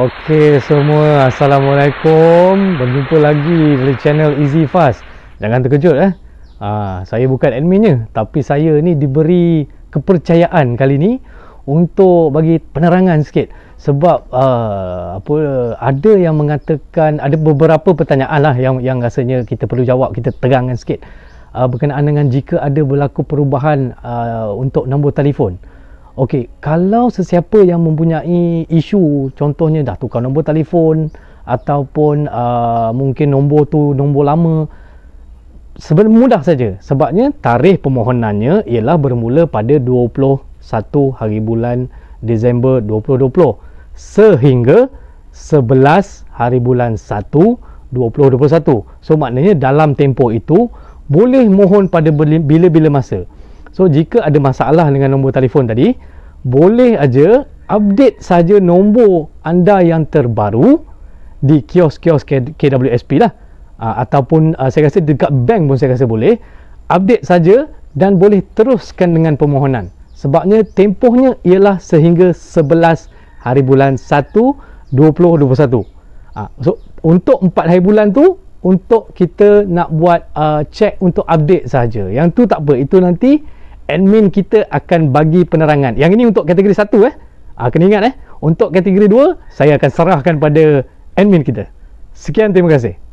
Okey semua, Assalamualaikum. Berjumpa lagi dari channel Easy Fast. Jangan terkejut eh. Aa, ah, saya bukan adminnya, tapi saya ni diberi kepercayaan kali ni untuk bagi penerangan sikit sebab aa, ah, apa ada yang mengatakan ada beberapa pertanyaan lah yang yang rasanya kita perlu jawab, kita terangkan sikit aa, ah, berkenaan dengan jika ada berlaku perubahan aa, untuk nombor telefon. Okey, kalau sesiapa yang mempunyai isu contohnya dah tukar nombor telefon ataupun uh, mungkin nombor tu nombor lama sebenarnya mudah saja sebabnya tarikh permohonannya ialah bermula pada 21 hari bulan Disember 2020 sehingga 11 hari bulan 1 2021. So maknanya dalam tempoh itu boleh mohon pada bila-bila masa. So jika ada masalah dengan nombor telefon tadi, boleh aja update saja nombor anda yang terbaru di kios-kios KWSP lah. Uh, ataupun uh, saya rasa dekat bank pun saya rasa boleh update saja dan boleh teruskan dengan permohonan sebabnya tempohnya ialah sehingga 11 hari bulan 1 2021 uh, so untuk 4 hari bulan tu untuk kita nak buat uh, check untuk update saja yang tu tak apa itu nanti admin kita akan bagi penerangan. Yang ini untuk kategori 1 eh. Ah kena ingat eh. Untuk kategori 2 saya akan serahkan pada admin kita. Sekian terima kasih.